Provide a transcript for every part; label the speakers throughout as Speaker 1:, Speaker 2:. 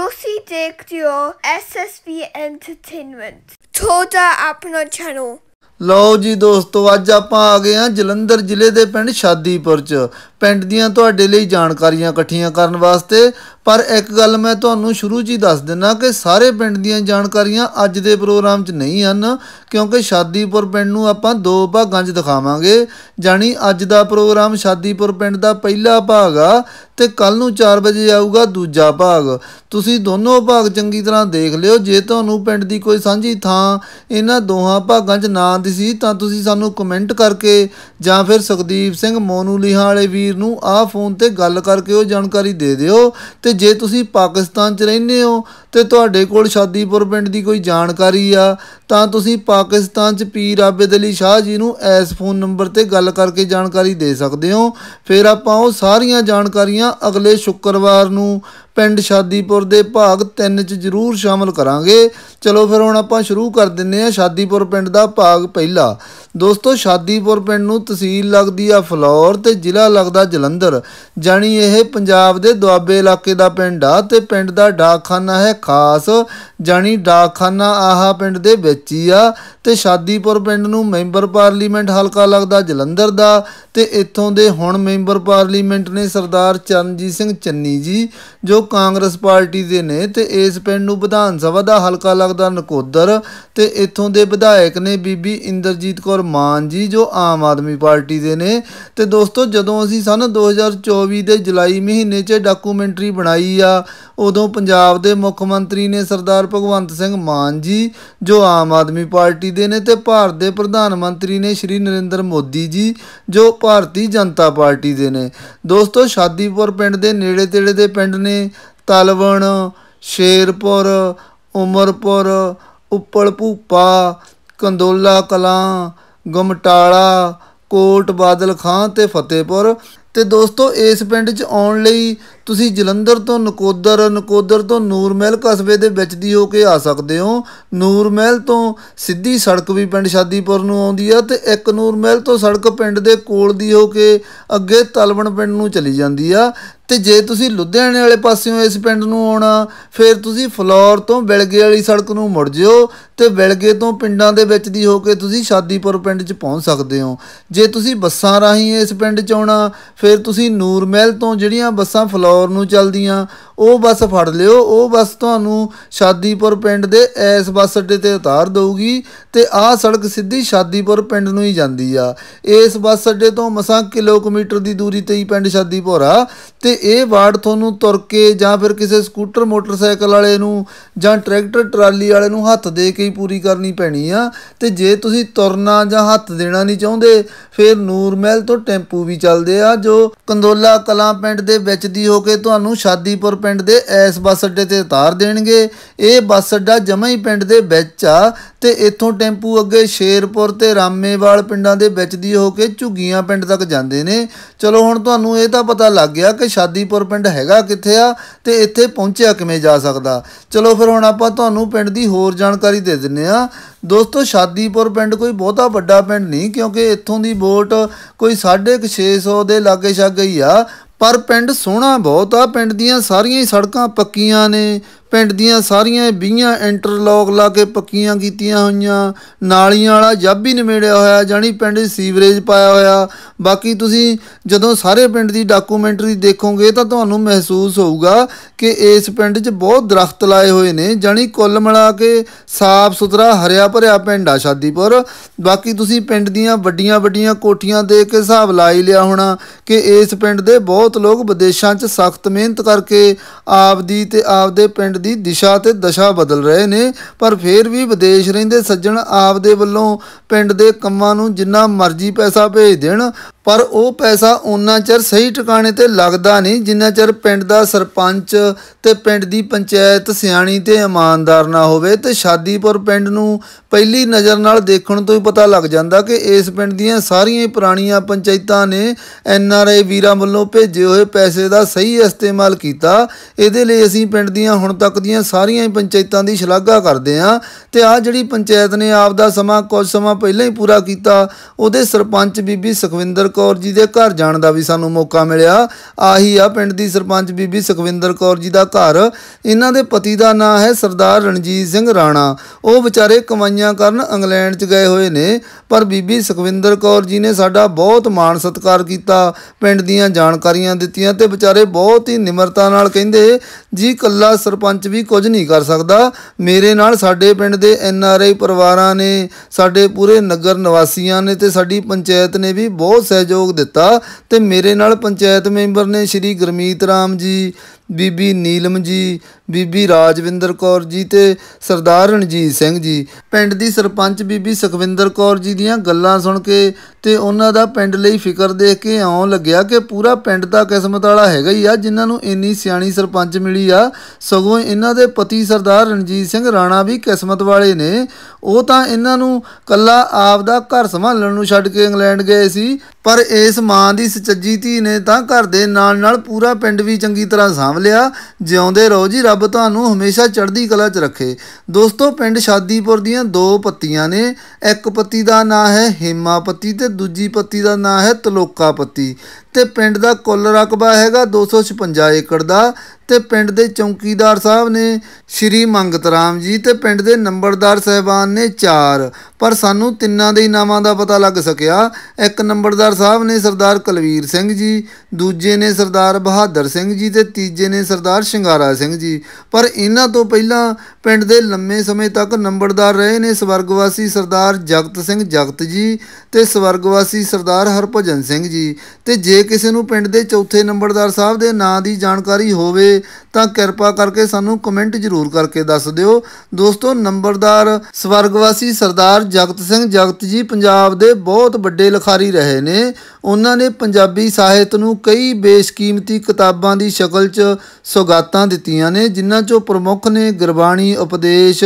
Speaker 1: ਤੁਸੀਂ Dick Duo, SSV entertainment ਤੁਹਾਡਾ ਆਪਣਾ ਚੈਨਲ ਲਓ ਜੀ ਦੋਸਤੋ ਅੱਜ ਆਪਾਂ ਆ ਗਏ ਆ ਜਲੰਧਰ ਜ਼ਿਲ੍ਹੇ ਦੇ ਪਿੰਡ ਸ਼ਾਦੀਪੁਰ ਚ ਪਿੰਡ ਦੀਆਂ ਤੁਹਾਡੇ ਲਈ ਜਾਣਕਾਰੀਆਂ ਇਕੱਠੀਆਂ ਕਰਨ ਵਾਸਤੇ ਪਰ ਇੱਕ ਗੱਲ ਮੈਂ ਤੁਹਾਨੂੰ ਸ਼ੁਰੂ ਜੀ ਦੱਸ ਦਿੰਨਾ ਕਿ ਸਾਰੇ ਪਿੰਡ ਦੀਆਂ ਜਾਣਕਾਰੀਆਂ ਅੱਜ ਦੇ ਪ੍ਰੋਗਰਾਮ 'ਚ ਨਹੀਂ ਹਨ ਕਿਉਂਕਿ ਸ਼ਾਦੀਪੁਰ ਪਿੰਡ ਨੂੰ ਆਪਾਂ ਦੋ ਭਾਗਾਂ 'ਚ ਦਿਖਾਵਾਂਗੇ ਜਾਨੀ ਅੱਜ ਦਾ ਪ੍ਰੋਗਰਾਮ ਸ਼ਾਦੀਪੁਰ ਪਿੰਡ ਦਾ ਪਹਿਲਾ ਭਾਗ ਆ ਤੇ ਕੱਲ ਨੂੰ 4 ਵਜੇ ਆਊਗਾ ਦੂਜਾ ਭਾਗ ਤੁਸੀਂ ਦੋਨੋਂ ਭਾਗ ਚੰਗੀ ਤਰ੍ਹਾਂ ਦੇਖ ਲਿਓ ਜੇ ਤੁਹਾਨੂੰ ਪਿੰਡ ਦੀ ਕੋਈ ਸਾਂਝੀ ਥਾਂ ਇਹਨਾਂ ਦੋਹਾਂ ਭਾਗਾਂ 'ਚ ਨਾ ਦਿਸੀ ਤਾਂ ਤੁਸੀਂ ਸਾਨੂੰ ਕਮੈਂਟ ਕਰਕੇ ਜਾਂ ਫਿਰ ਸੁਖਦੀਪ ਸਿੰਘ ਮੋਨੂ ਲੀਹਾਂ ਵਾਲੇ ਵੀ ਵੀਰ ਨੂੰ ਆ ਫੋਨ ਤੇ ਗੱਲ ਕਰਕੇ ਉਹ ਜਾਣਕਾਰੀ ਦੇ ਦਿਓ ਤੇ ਜੇ ਤੁਸੀਂ ਪਾਕਿਸਤਾਨ 'ਚ ਰਹਿੰਦੇ ਹੋ ਤੇ ਤੁਹਾਡੇ ਕੋਲ ਸ਼ਾਦੀਪੁਰ ਪਿੰਡ ਦੀ ਕੋਈ ਜਾਣਕਾਰੀ ਆ ਤਾਂ ਤੁਸੀਂ ਪਾਕਿਸਤਾਨ 'ਚ ਪੀਰ ਆਬਦ ਅਲੀ ਸ਼ਾਹ ਜੀ ਨੂੰ ਐਸ ਫੋਨ ਨੰਬਰ ਤੇ ਗੱਲ ਕਰਕੇ ਜਾਣਕਾਰੀ ਦੇ ਸਕਦੇ ਹੋ ਫਿਰ ਆਪਾਂ ਉਹ ਸਾਰੀਆਂ ਜਾਣਕਾਰੀਆਂ ਅਗਲੇ ਸ਼ੁੱਕਰਵਾਰ ਨੂੰ ਪਿੰਡ ਸ਼ਾਦੀਪੁਰ ਦੇ ਭਾਗ 3 'ਚ ਜ਼ਰੂਰ ਸ਼ਾਮਲ ਕਰਾਂਗੇ ਚਲੋ ਫਿਰ ਹੁਣ ਆਪਾਂ ਸ਼ੁਰੂ ਕਰ ਦਿੰਨੇ ਆ ਸ਼ਾਦੀਪੁਰ ਪਿੰਡ ਦਾ ਭਾਗ ਪਹਿਲਾ ਦੋਸਤੋ ਸ਼ਾਦੀਪੁਰ ਪਿੰਡ ਨੂੰ ਤਹਿਸੀਲ ਲੱਗਦੀ ਆ ਫਲੌਰ ਤੇ ਜ਼ਿਲ੍ਹਾ ਲੱਗਦਾ ਜਲੰਧਰ ਜਾਨੀ ਇਹ ਪੰਜਾਬ ਦੇ ਦੁਆਬੇ ਇਲਾਕੇ ਦਾ ਪਿੰਡ ਆ ਤੇ ਪਿੰਡ ਦਾ ਡਾਕਖਾਨਾ ਹੈ ਖਾਸ ਜਾਨੀ ਡਾਕਖਾਨਾ ਆਹਾ ਪਿੰਡ ਦੇ ਵਿੱਚ ਹੀ ਆ ਤੇ ਸ਼ਾਦੀਪੁਰ ਪਿੰਡ ਨੂੰ ਮੈਂਬਰ ਪਾਰਲੀਮੈਂਟ ਹਲਕਾ ਲੱਗਦਾ ਜਲੰਧਰ ਦਾ ਤੇ ਇੱਥੋਂ ਦੇ ਹੁਣ ਮੈਂਬਰ ਪਾਰਲੀਮੈਂਟ ਨੇ ਸਰਦਾਰ ਚਰਨਜੀਤ ਸਿੰਘ ਚੰਨੀ ਜੀ ਜੋ ਕਾਂਗਰਸ ਪਾਰਟੀ ਦੇ ਨੇ ਤੇ ਇਸ ਪਿੰਡ ਨੂੰ ਵਿਧਾਨ ਸਭਾ ਦਾ ਹਲਕਾ ਲੱਗਦਾ ਨਕੋਦਰ ਤੇ ਇੱਥੋਂ ਦੇ ਵਿਧਾਇਕ ਨੇ ਬੀਬੀ ਇੰਦਰਜੀਤ ਕੌਰ ਮਾਨ ਜੀ ਜੋ ਆਮ ਆਦਮੀ ਪਾਰਟੀ ਦੇ ਨੇ ਤੇ ਦੋਸਤੋ ਜਦੋਂ ਅਸੀਂ ਸਨ 2024 ਦੇ ਜੁਲਾਈ ਮਹੀਨੇ 'ਚ ਡਾਕੂਮੈਂਟਰੀ ਬਣਾਈ ਆ ਉਦੋਂ ਪੰਜਾਬ ਦੇ ਮੁੱਖ ਮੰਤਰੀ ਨੇ ਸਰਦਾਰ ਭਗਵੰਤ ਸਿੰਘ ਮਾਨ ਜੀ ਜੋ ਆਮ ਆਦਮੀ ਪਾਰਟੀ ਦੇ ਨੇ ਤੇ ਭਾਰਤ ਦੇ ਪ੍ਰਧਾਨ ਮੰਤਰੀ ਨੇ ਸ਼੍ਰੀ ਨਰਿੰਦਰ ਮੋਦੀ ਜੀ ਜੋ ਭਾਰਤੀ ਜਨਤਾ ਪਾਰਟੀ ਦੇ ਨੇ ਦੋਸਤੋ ਸ਼ਾਦੀਪੁਰ ਪਿੰਡ ਦੇ ਨੇੜੇ ਤੇੜੇ ਦੇ ਪਿੰਡ ਨੇ ਤਲਵਣ ਸ਼ੇਰਪੁਰ ਉਮਰਪੁਰ ਉੱਪਲ ਭੂਪਾ ਕੰਦੋਲਾ ਕਲਾਂ ਗਮਟਾਲਾ ਕੋਟ ਬਾਦਲ ਖਾਂ ਤੇ ਫਤਿਹਪੁਰ ਤੇ ਦੋਸਤੋ ਇਸ ਪਿੰਡ 'ਚ ਆਉਣ ਲਈ ਤੁਸੀਂ ਜਲੰਧਰ ਤੋਂ ਨਕੋਦਰ ਨਕੋਦਰ ਤੋਂ ਨੂਰਮਹਿਲ ਕਸਬੇ ਦੇ ਵਿੱਚ ਦੀ ਹੋ ਕੇ ਆ ਸਕਦੇ ਹੋ ਨੂਰਮਹਿਲ ਤੋਂ ਸਿੱਧੀ ਸੜਕ ਵੀ ਪਿੰਡ ਸ਼ਾਦੀਪੁਰ ਨੂੰ ਆਉਂਦੀ ਆ ਤੇ ਇੱਕ ਨੂਰਮਹਿਲ ਤੋਂ ਸੜਕ ਪਿੰਡ ਦੇ ਕੋਲ ਦੀ ਹੋ ਕੇ ਅੱਗੇ ਤਲਵਣ ਪਿੰਡ ਨੂੰ ਚਲੀ ਜਾਂਦੀ ਆ ਤੇ ਜੇ ਤੁਸੀਂ ਲੁਧਿਆਣੇ ਵਾਲੇ ਪਾਸਿਓਂ ਇਸ ਪਿੰਡ ਨੂੰ ਆਉਣਾ ਫਿਰ ਤੁਸੀਂ ਫਲੋਰ ਤੋਂ ਬਿਲਗੇ ਵਾਲੀ ਸੜਕ ਨੂੰ ਮੁੜ ਜਿਓ ਤੇ ਬਿਲਗੇ ਤੋਂ ਪਿੰਡਾਂ ਦੇ ਵਿੱਚ ਦੀ ਹੋ ਕੇ ਤੁਸੀਂ ਸ਼ਾਦੀਪੁਰ ਪਿੰਡ 'ਚ ਪਹੁੰਚ ਸਕਦੇ ਹੋ ਜੇ ਤੁਸੀਂ ਬੱਸਾਂ ਰਾਹੀਂ ਇਸ ਪਿੰਡ 'ਚ ਆਉਣਾ ਫਿਰ ਤੁਸੀਂ ਨੂਰਮਹਿਲ ਤੋਂ ਜਿਹੜੀਆਂ ਬੱਸਾਂ ਫਲੋਰ ਦੌਰ ਨੂੰ ਚਲਦੀਆਂ ਉਹ ਬੱਸ ਫੜ ਲਿਓ ਉਹ ਬੱਸ ਤੁਹਾਨੂੰ ਸ਼ਾਦੀਪੁਰ ਪਿੰਡ ਦੇ ਐਸ ਬੱਸ ਅੱਡੇ ਤੇ ਉਤਾਰ ਦੇਊਗੀ ਤੇ ਆਹ ਸੜਕ ਸਿੱਧੀ ਸ਼ਾਦੀਪੁਰ ਪਿੰਡ ਨੂੰ ਹੀ ਜਾਂਦੀ ਆ ਇਸ ਬੱਸ ਅੱਡੇ ਤੋਂ ਮਸਾਂ ਕਿਲੋਮੀਟਰ ਦੀ ਦੂਰੀ ਤੇ ਹੀ ਪਿੰਡ ਸ਼ਾਦੀਪੁਰ ਆ ਤੇ ਇਹ ਵਾਰਡ ਤੁਹਾਨੂੰ ਤੁਰ ਕੇ ਜਾਂ ਫਿਰ ਕਿਸੇ ਸਕੂਟਰ ਮੋਟਰਸਾਈਕਲ ਵਾਲੇ ਨੂੰ ਜਾਂ ਟਰੈਕਟਰ ਟਰਾਲੀ ਵਾਲੇ ਨੂੰ ਹੱਥ ਦੇ ਕੇ ਹੀ ਪੂਰੀ ਕਰਨੀ ਪੈਣੀ ਆ ਤੇ ਜੇ ਤੁਸੀਂ ਤੁਰਨਾ ਜਾਂ ਹੱਥ ਦੇਣਾ ਨਹੀਂ ਚਾਹੁੰਦੇ ਫਿਰ ਨੂਰ ਮਹਿਲ ਤੋਂ ਟੈਂਪੂ ਵੀ ਚੱਲਦੇ ਆ ਜੋ ਕੰਦੋਲਾ ਕਲਾਂ ਪਿੰਡ ਦੇ ਵਿੱਚ ਦੀ ਹੋ ਕੇ ਤੁਹਾਨੂੰ ਸ਼ਾਦੀਪੁਰ ਪਿੰਡ ਦੇ ਐਸ ਬੱਸ ਅੱਡੇ ਤੇ ਉਤਾਰ ਦੇਣਗੇ ਇਹ ਬੱਸ ਅੱਡਾ ਜਮਾ ਹੀ ਪਿੰਡ ਦੇ ਵਿੱਚ ਆ ਤੇ ਇੱਥੋਂ ਟੈਂਪੂ ਅੱਗੇ ਸ਼ੇਰਪੁਰ ਤੇ ਰਾਮੇਵਾਲ ਪਿੰਡਾਂ ਦੇ ਵਿੱਚ ਦੀ ਹੋ ਕੇ ਝੁੱਗੀਆਂ ਪਿੰਡ ਤੱਕ ਜਾਂਦੇ ਨੇ ਚਲੋ ਹੁਣ ਤੁਹਾਨੂੰ ਇਹ ਤਾਂ ਪਤਾ ਲੱਗ ਗਿਆ ਕਿ ਸ਼ਾਦੀਪੁਰ ਪਿੰਡ ਹੈਗਾ ਕਿੱਥੇ ਆ ਤੇ ਇੱਥੇ ਪਹੁੰਚਿਆ ਕਿਵੇਂ ਜਾ ਸਕਦਾ ਚਲੋ ਫਿਰ ਹੁਣ ਆਪਾਂ ਤੁਹਾਨੂੰ ਪਿੰਡ ਦੀ ਹੋਰ ਜਾਣਕਾਰੀ ਦੇ ਦਿੰਨੇ ਆ ਦੋਸਤੋ ਸ਼ਾਦੀਪੁਰ ਪਿੰਡ ਕੋਈ ਬਹੁਤਾ ਵੱਡਾ ਪਿੰਡ ਨਹੀਂ ਕਿਉਂਕਿ ਇੱਥੋਂ ਦੀ ਵੋਟ ਕੋਈ 650 ਦੇ ਲਾਗੇ ਛੱਗ ਗਈ ਆ ਪਰ ਪਿੰਡ ਸੋਹਣਾ ਬਹੁਤ ਆ ਪਿੰਡ ਦੀਆਂ ਸਾਰੀਆਂ ਹੀ ਸੜਕਾਂ ਪੱਕੀਆਂ ਨੇ ਪਿੰਡ ਦੀਆਂ ਸਾਰੀਆਂ ਬੀਆਂ ਇੰਟਰਲੌਕ ਲਾ ਕੇ ਪੱਕੀਆਂ ਕੀਤੀਆਂ ਹੋਈਆਂ ਨਾਲੀਆਂ ਵਾਲਾ ਜੱਬ ਹੀ ਨਿਮੇੜਿਆ ਹੋਇਆ ਜਾਨੀ ਪਿੰਡ ਸੀਵਰੇਜ ਪਾਇਆ ਹੋਇਆ ਬਾਕੀ ਤੁਸੀਂ ਜਦੋਂ ਸਾਰੇ ਪਿੰਡ ਦੀ ਡਾਕੂਮੈਂਟਰੀ ਦੇਖੋਗੇ ਤਾਂ ਤੁਹਾਨੂੰ ਮਹਿਸੂਸ ਹੋਊਗਾ ਕਿ ਇਸ ਪਿੰਡ 'ਚ ਬਹੁਤ ਦਰਖਤ ਲਾਏ ਹੋਏ ਨੇ ਜਾਨੀ ਕੁੱਲ ਮਿਲਾ ਕੇ ਸਾਫ਼ ਸੁਥਰਾ ਹਰਿਆ ਭਰਿਆ ਪਿੰਡ ਆ ਸ਼ਾਦੀਪੁਰ ਬਾਕੀ ਤੁਸੀਂ ਪਿੰਡ ਦੀਆਂ ਵੱਡੀਆਂ ਵੱਡੀਆਂ ਕੋਠੀਆਂ ਦੇਖ ਕੇ ਹਿਸਾਬ ਲਾਈ ਲਿਆ ਹੋਣਾ ਕਿ ਇਸ ਪਿੰਡ ਦੇ ਬਹੁਤ ਲੋਕ ਵਿਦੇਸ਼ਾਂ 'ਚ ਸਖਤ ਮਿਹਨਤ ਕਰਕੇ ਆਪਦੀ ਤੇ ਆਪਦੇ ਪਿੰਡ ਪਿੰਡ ਦੀ ਦਿਸ਼ਾ ਤੇ ਦਸ਼ਾ ਬਦਲ ਰਹੇ ਨੇ ਪਰ ਫੇਰ ਵੀ ਵਿਦੇਸ਼ ਰਹਿੰਦੇ ਸੱਜਣ ਆਪ ਦੇ ਵੱਲੋਂ ਪਿੰਡ ਦੇ ਕੰਮਾਂ ਨੂੰ ਜਿੰਨਾ ਮਰਜ਼ੀ ਪੈਸਾ ਭੇਜ ਦੇਣ ਪਰ ਉਹ ਪੈਸਾ ਉਹਨਾਂ ਚਿਰ ਸਹੀ ਟਿਕਾਣੇ ਤੇ ਲੱਗਦਾ ਨਹੀਂ ਜਿੰਨਾ ਚਿਰ ਪਿੰਡ ਦਾ ਸਰਪੰਚ ਤੇ ਪਿੰਡ ਦੀ ਪੰਚਾਇਤ ਸਿਆਣੀ ਤੇ ਇਮਾਨਦਾਰ ਨਾ ਹੋਵੇ ਤੇ ਸ਼ਾਦੀਪੁਰ ਪਿੰਡ ਨੂੰ ਪਹਿਲੀ ਨਜ਼ਰ ਨਾਲ ਦੇਖਣ ਤੋਂ ਹੀ ਪਤਾ ਲੱਗ ਜਾਂਦਾ ਕਿ ਇਸ ਪਿੰਡ ਦੀਆਂ ਸਾਰੀਆਂ ਹੀ ਪੁਰਾਣੀਆਂ ਪੰਚਾਇਤਾਂ ਨੇ ਐਨ ਆਰ ਆਈ ਵੀਰਾਂ ਵੱਲੋਂ ਭੇਜੇ ਹੋਏ ਪੈਸੇ ਦਾ ਸਹੀ ਇਸਤੇਮਾਲ ਕੀਤਾ ਇਹਦੇ ਲਈ ਅਸੀਂ ਪਿੰਡ ਦੀਆਂ ਹੁਣ ਤੱਕ ਦੀਆਂ ਸਾਰੀਆਂ ਹੀ ਪੰਚਾਇਤਾਂ ਦੀ ਸ਼ਲਾਘਾ ਕਰਦੇ ਹਾਂ ਤੇ ਆ ਜਿਹੜੀ ਪੰਚਾਇਤ ਨੇ ਆਪ ਦਾ ਸਮਾਂ ਕੁਝ ਸਮਾਂ ਪਹਿਲਾਂ ਹੀ ਪੂਰਾ ਕੀਤਾ ਉਹਦੇ ਸਰਪੰਚ ਬੀਬੀ ਸੁਖਵਿੰਦਰ ਕੌਰ ਜੀ ਦੇ ਘਰ ਜਾਣ ਦਾ ਵੀ ਸਾਨੂੰ ਮੌਕਾ ਮਿਲਿਆ ਆਹੀ ਆ ਪਿੰਡ ਦੀ ਸਰਪੰਚ ਬੀਬੀ ਸੁਖਵਿੰਦਰ ਕੌਰ ਜੀ ਦਾ ਘਰ ਇਹਨਾਂ ਦੇ ਪਤੀ ਦਾ ਨਾਂ ਹੈ ਸਰਦਾਰ ਰਣਜੀਤ ਸਿੰਘ ਰਾਣਾ ਉਹ ਵਿਚਾਰੇ ਕਮਾਈਆਂ ਕਰਨ ਇੰਗਲੈਂਡ 'ਚ ਗਏ ਹੋਏ ਨੇ ਪਰ ਬੀਬੀ ਸੁਖਵਿੰਦਰ ਕੌਰ ਜੀ ਨੇ ਸਾਡਾ ਬਹੁਤ ਮਾਣ ਸਤਿਕਾਰ ਕੀਤਾ ਪਿੰਡ ਦੀਆਂ ਜਾਣਕਾਰੀਆਂ ਦਿੱਤੀਆਂ ਤੇ ਵਿਚਾਰੇ ਬਹੁਤ ਹੀ ਨਿਮਰਤਾ ਨਾਲ ਕਹਿੰਦੇ ਜੀ ਕੱਲਾ ਸਰਪੰਚ ਵੀ ਕੁਝ ਨਹੀਂ ਕਰ ਸਕਦਾ ਮੇਰੇ ਨਾਲ ਸਾਡੇ ਪਿੰਡ ਦੇ ਐਨ ਆਰ ਆਈ ਪਰਿਵਾਰਾਂ ਨੇ ਸਾਡੇ ਪੂਰੇ ਨਗਰ ਨਿਵਾਸੀਆਂ ਨੇ ਤੇ ਸਾਡੀ ਪੰਚਾਇਤ ਨੇ ਵੀ ਬਹੁਤ ਸਹਿਯੋਗ ਦਿੱਤਾ ਤੇ ਮੇਰੇ ਨਾਲ ਪੰਚਾਇਤ ਮੈਂਬਰ ਨੇ ਸ਼੍ਰੀ ਗਰਮੀਤ ਰਾਮ ਜੀ ਬੀਬੀ ਨੀਲਮ ਜੀ ਬੀਬੀ ਰਾਜਵਿੰਦਰ ਕੌਰ ਜੀ ਤੇ ਸਰਦਾਰ ਰਣਜੀਤ ਸਿੰਘ ਜੀ ਪਿੰਡ ਦੀ ਸਰਪੰਚ ਬੀਬੀ ਸੁਖਵਿੰਦਰ ਕੌਰ ਜੀ ਦੀਆਂ ਗੱਲਾਂ ਸੁਣ ਕੇ ਤੇ ਉਹਨਾਂ ਦਾ ਪਿੰਡ ਲਈ ਫਿਕਰ ਦੇਖ ਕੇ ਆਉਂ ਲੱਗਿਆ ਕਿ ਪੂਰਾ ਪਿੰਡ ਦਾ ਕਿਸਮਤ ਵਾਲਾ ਹੈਗਾ ਹੀ ਆ ਜਿਨ੍ਹਾਂ ਨੂੰ ਇੰਨੀ ਸਿਆਣੀ ਸਰਪੰਚ ਮਿਲੀ ਆ ਸਗੋਂ ਇਹਨਾਂ ਦੇ ਪਤੀ ਸਰਦਾਰ ਰਣਜੀਤ ਸਿੰਘ ਰਾਣਾ ਵੀ ਕਿਸਮਤ ਵਾਲੇ ਨੇ ਉਹ ਤਾਂ ਇਹਨਾਂ ਨੂੰ ਕੱਲਾ ਆਪ ਦਾ ਘਰ ਸੰਭਾਲਣ ਨੂੰ ਛੱਡ ਕੇ ਇੰਗਲੈਂਡ ਗਏ ਸੀ ਪਰ ਇਸ ਮਾਂ ਦੀ ਸੱਚੀ ਧੀ ਨੇ ਤਾਂ ਘਰ ਦੇ ਨਾਲ ਨਾਲ ਪੂਰਾ ਪਿੰਡ ਵੀ ਚੰਗੀ ਤਰ੍ਹਾਂ ਸਾਂਭ ਲਿਆ ਜਿਉਂਦੇ ਰਹੋ ਜੀ ਰੱਬ ਤੁਹਾਨੂੰ ਹਮੇਸ਼ਾ ਚੜ੍ਹਦੀ ਕਲਾ 'ਚ ਰੱਖੇ ਦੋਸਤੋ ਪਿੰਡ ਸ਼ਾਦੀਪੁਰ ਦੀਆਂ ਦੋ ਪੱਤੀਆਂ ਨੇ ਇੱਕ ਪੱਤੀ ਦਾ ਨਾਂ ਹੈ ਹੇਮਾ ਪੱਤੀ ਤੇ ਦੂਜੀ ਪੱਤੀ ਦਾ ਨਾਂ ਹੈ ਤਲੋਕਾ ਪੱਤੀ ਤੇ ਪਿੰਡ ਦਾ ਕੁੱਲ ਰਕਬਾ ਹੈਗਾ 256 ਏਕੜ ਦਾ ਤੇ ਪਿੰਡ ਦੇ ਚੌਕੀਦਾਰ ਸਾਹਿਬ ਨੇ ਸ਼੍ਰੀ ਮੰਗਤ ਰਾਮ ਜੀ ਤੇ ਪਿੰਡ ਦੇ ਨੰਬਰਦਾਰ ਸਹਿਬਾਨ ਨੇ 4 ਪਰ ਸਾਨੂੰ ਤਿੰਨਾਂ ਦੇ ਨਾਵਾਂ ਦਾ ਪਤਾ ਲੱਗ ਸਕਿਆ ਇੱਕ ਨੰਬਰਦਾਰ ਸਾਹਿਬ ਨੇ ਸਰਦਾਰ ਕਲਵੀਰ ਸਿੰਘ ਜੀ ਦੂਜੇ ਨੇ ਸਰਦਾਰ ਬਹਾਦਰ ਸਿੰਘ ਜੀ ਤੇ ਤੀਜੇ ਨੇ ਸਰਦਾਰ ਸ਼ਿੰਗਾਰਾ ਸਿੰਘ ਜੀ ਪਰ ਇਹਨਾਂ ਤੋਂ ਪਹਿਲਾਂ ਪਿੰਡ ਦੇ ਲੰਮੇ ਸਮੇਂ ਤੱਕ ਨੰਬਰਦਾਰ ਰਹੇ ਨੇ ਸਵਰਗਵਾਸੀ ਸਰਦਾਰ ਜਗਤ ਸਿੰਘ ਜਗਤ ਜੀ ਤੇ ਸਵਰਗਵਾਸੀ ਸਰਦਾਰ ਹਰਭਜਨ ਸਿੰਘ ਜੀ ਤੇ ਜੇ ਕਿਸੇ ਨੂੰ ਪਿੰਡ ਦੇ ਚੌਥੇ ਨੰਬਰਦਾਰ ਸਾਹਿਬ ਦੇ ਨਾਂ ਦੀ ਜਾਣਕਾਰੀ ਹੋਵੇ ਹੋਵੇ ਤਾਂ ਕਿਰਪਾ ਕਰਕੇ ਸਾਨੂੰ ਕਮੈਂਟ ਜ਼ਰੂਰ ਕਰਕੇ ਦੱਸ ਦਿਓ ਦੋਸਤੋ ਨੰਬਰਦਾਰ ਸਵਰਗਵਾਸੀ ਸਰਦਾਰ ਜਗਤ ਸਿੰਘ ਜਗਤ ਜੀ ਪੰਜਾਬ ਦੇ ਬਹੁਤ ਵੱਡੇ ਲਿਖਾਰੀ ਰਹੇ ਨੇ ਉਹਨਾਂ ਨੇ ਪੰਜਾਬੀ ਸਾਹਿਤ ਨੂੰ ਕਈ ਬੇਸ਼ਕੀਮਤੀ ਕਿਤਾਬਾਂ ਦੀ ਸ਼ਕਲ 'ਚ ਸੁਗਾਤਾਂ ਦਿੱਤੀਆਂ ਨੇ ਜਿਨ੍ਹਾਂ 'ਚੋਂ ਪ੍ਰਮੁੱਖ ਨੇ ਗੁਰਬਾਣੀ ਉਪਦੇਸ਼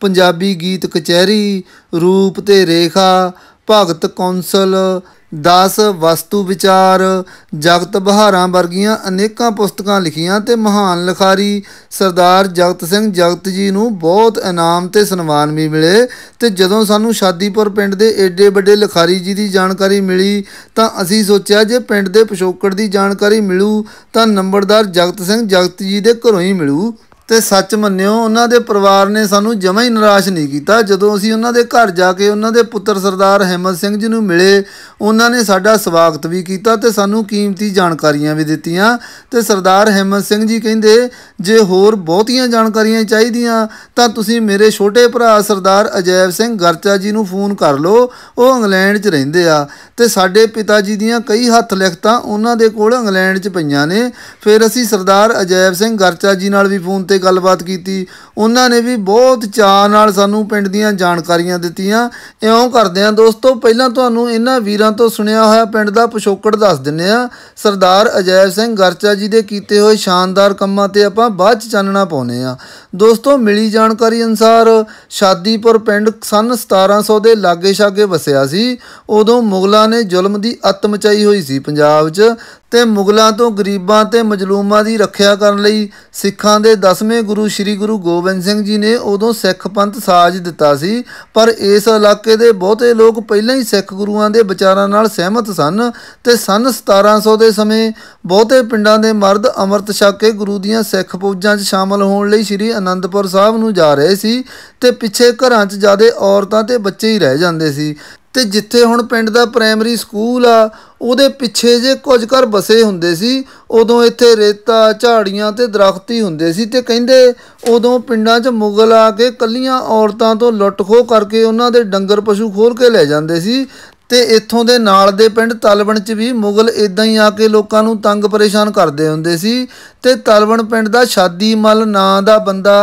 Speaker 1: ਪੰਜਾਬੀ ਗੀਤ ਕਚਹਿਰੀ ਰੂਪ ਤੇ ਰੇਖਾ ਭਗਤ ਕੌਂਸਲ 10 ਵਸਤੂ ਵਿਚਾਰ ਜਗਤ ਬਹਾਰਾਂ ਵਰਗੀਆਂ ਅਨੇਕਾਂ ਪੁਸਤਕਾਂ ਲਿਖੀਆਂ ਤੇ ਮਹਾਨ ਲਿਖਾਰੀ ਸਰਦਾਰ ਜਗਤ ਸਿੰਘ ਜਗਤ ਜੀ ਨੂੰ ਬਹੁਤ ਇਨਾਮ ਤੇ ਸਨਮਾਨ ਵੀ ਮਿਲੇ ਤੇ ਜਦੋਂ ਸਾਨੂੰ ਸ਼ਾਦੀਪੁਰ ਪਿੰਡ ਦੇ ਏਡੇ ਵੱਡੇ ਲਿਖਾਰੀ ਜੀ ਦੀ ਜਾਣਕਾਰੀ ਮਿਲੀ ਤਾਂ ਅਸੀਂ ਸੋਚਿਆ ਜੇ ਪਿੰਡ ਦੇ ਪਿਛੋਕੜ ਦੀ ਜਾਣਕਾਰੀ ਮਿਲੂ ਤਾਂ ਨੰਬਰਦਾਰ ਜਗਤ ਸਿੰਘ ਜਗਤ ਜੀ ਦੇ ਘਰੋਂ ਹੀ ਮਿਲੂ ਤੇ ਸੱਚ ਮੰਨਿਓ ਉਹਨਾਂ ਦੇ ਪਰਿਵਾਰ ਨੇ ਸਾਨੂੰ ਜਮਾ ਹੀ ਨਿਰਾਸ਼ ਨਹੀਂ ਕੀਤਾ ਜਦੋਂ ਅਸੀਂ ਉਹਨਾਂ ਦੇ ਘਰ ਜਾ ਕੇ ਉਹਨਾਂ ਦੇ ਪੁੱਤਰ ਸਰਦਾਰ ਹਿੰਮਤ ਸਿੰਘ ਜੀ ਨੂੰ ਮਿਲੇ ਉਹਨਾਂ ਨੇ ਸਾਡਾ ਸਵਾਗਤ ਵੀ ਕੀਤਾ ਤੇ ਸਾਨੂੰ ਕੀਮਤੀ ਜਾਣਕਾਰੀਆਂ ਵੀ ਦਿੱਤੀਆਂ ਤੇ ਸਰਦਾਰ ਹਿੰਮਤ ਸਿੰਘ ਜੀ ਕਹਿੰਦੇ ਜੇ ਹੋਰ ਬਹੁਤੀਆਂ ਜਾਣਕਾਰੀਆਂ ਚਾਹੀਦੀਆਂ ਤਾਂ ਤੁਸੀਂ ਮੇਰੇ ਛੋਟੇ ਭਰਾ ਸਰਦਾਰ ਅਜੈਬ ਸਿੰਘ ਗਰਚਾ ਜੀ ਨੂੰ ਫੋਨ ਕਰ ਲਓ ਉਹ ਇੰਗਲੈਂਡ 'ਚ ਰਹਿੰਦੇ ਆ ਤੇ ਸਾਡੇ ਪਿਤਾ ਜੀ ਦੀਆਂ ਕਈ ਹੱਥ ਲਿਖਤਾਂ ਉਹਨਾਂ ਦੇ ਕੋਲ ਇੰਗਲੈਂਡ 'ਚ ਪਈਆਂ ਨੇ ਫਿਰ ਅਸੀਂ ਸਰਦਾਰ ਅਜੈਬ ਸਿੰਘ ਗਰਚਾ ਜੀ ਨਾਲ ਵੀ ਫੋਨ ਤੇ ਗੱਲਬਾਤ ਕੀਤੀ ਉਹਨਾਂ ਨੇ ਵੀ ਬਹੁਤ ਚਾਅ ਨਾਲ ਸਾਨੂੰ ਪਿੰਡ ਦੀਆਂ ਜਾਣਕਾਰੀਆਂ ਦਿੱਤੀਆਂ ਇਉਂ ਕਰਦੇ ਆਂ ਦੋਸਤੋ ਪਹਿਲਾਂ ਤੁਹਾਨੂੰ ਇਹਨਾਂ ਵੀਰਾਂ ਤੋਂ ਸੁਣਿਆ ਹੋਇਆ ਪਿੰਡ ਦਾ ਪਿਛੋਕੜ ਦੱਸ ਦਿੰਨੇ ਆ ਸਰਦਾਰ ਅਜੈਬ ਸਿੰਘ ਗਰਚਾ ਜੀ ਦੇ ਕੀਤੇ ਹੋਏ ਸ਼ਾਨਦਾਰ ਕੰਮਾਂ ਤੇ ਆਪਾਂ ਬਾਅਦ ਚ ਚਾਨਣਾ ਪਾਉਨੇ ਆ ਦੋਸਤੋ ਮਿਲੀ ਜਾਣਕਾਰੀ ਅਨਸਾਰ ਸ਼ਾਦੀਪੁਰ ਪਿੰਡ ਸਨ 1700 ਦੇ ਲਾਗੇ-ਛਾਗੇ ਵਸਿਆ ਸੀ ਉਦੋਂ ਮੁਗਲਾਂ ਨੇ ਜ਼ੁਲਮ ਦੀ ਅਤਮਚਾਈ ਹੋਈ ਸੀ ਪੰਜਾਬ 'ਚ ਤੇ ਮੁਗਲਾਂ ਤੋਂ ਗਰੀਬਾਂ ਤੇ ਮਜਲੂਮਾਂ ਦੀ ਰੱਖਿਆ ਕਰਨ ਲਈ ਸਿੱਖਾਂ ਦੇ 10ਵੇਂ ਗੁਰੂ ਸ੍ਰੀ ਗੁਰੂ ਗੋਬਿੰਦ ਸਿੰਘ ਜੀ ਨੇ ਉਦੋਂ ਸਿੱਖ ਪੰਥ ਸਾਜ ਦਿੱਤਾ ਸੀ ਪਰ ਇਸ ਇਲਾਕੇ ਦੇ ਬਹੁਤੇ ਲੋਕ ਪਹਿਲਾਂ ਹੀ ਸਿੱਖ ਗੁਰੂਆਂ ਦੇ ਵਿਚਾਰਾਂ ਨਾਲ ਸਹਿਮਤ ਸਨ ਤੇ ਸਨ 1700 ਦੇ ਸਮੇਂ ਬਹੁਤੇ ਪਿੰਡਾਂ ਦੇ ਮਰਦ ਅੰਮ੍ਰਿਤ ਛਕ ਕੇ ਗੁਰੂ ਦੀਆਂ ਸਿੱਖ ਪੂਜਾਂ 'ਚ ਸ਼ਾਮਲ ਹੋਣ ਲਈ ਸ੍ਰੀ ਅਨੰਦਪੁਰ ਸਾਹਿਬ ਨੂੰ ਜਾ ਰਹੇ ਸੀ ਤੇ ਪਿੱਛੇ ਘਰਾਂ 'ਚ ਜਾਦੇ ਔਰਤਾਂ ਤੇ ਬੱਚੇ ਹੀ ਰਹਿ ਜਾਂਦੇ ਸੀ ਤੇ ਜਿੱਥੇ ਹੁਣ ਪਿੰਡ ਦਾ ਪ੍ਰਾਇਮਰੀ ਸਕੂਲ ਆ ਉਹਦੇ ਪਿੱਛੇ ਜੇ ਕੁਝ ਘਰ ਬਸੇ ਹੁੰਦੇ ਸੀ ਉਦੋਂ ਇੱਥੇ ਰੇਤਾ ਝਾੜੀਆਂ ਤੇ ਦਰਖਤ ਹੀ ਹੁੰਦੇ ਸੀ ਤੇ ਕਹਿੰਦੇ ਉਦੋਂ ਪਿੰਡਾਂ 'ਚ ਮੁਗਲ ਆ ਕੇ ਕੱਲੀਆਂ ਔਰਤਾਂ ਤੋਂ ਲੁੱਟਖੋ ਕਰਕੇ ਉਹਨਾਂ ਦੇ ਡੰਗਰ ਪਸ਼ੂ ਖੋਲ ਕੇ ਲੈ ਜਾਂਦੇ ਸੀ ਤੇ ਇੱਥੋਂ ਦੇ ਨਾਲ ਦੇ ਪਿੰਡ ਤਲਵਣ 'ਚ ਵੀ ਮੁਗਲ ਇਦਾਂ ਹੀ ਆ ਕੇ ਲੋਕਾਂ ਨੂੰ ਤੰਗ ਪਰੇਸ਼ਾਨ ਕਰਦੇ ਹੁੰਦੇ ਸੀ ਤੇ ਤਲਵਣ ਪਿੰਡ ਦਾ ਸ਼ਾਦੀ ਮਲ ਨਾਂ ਦਾ ਬੰਦਾ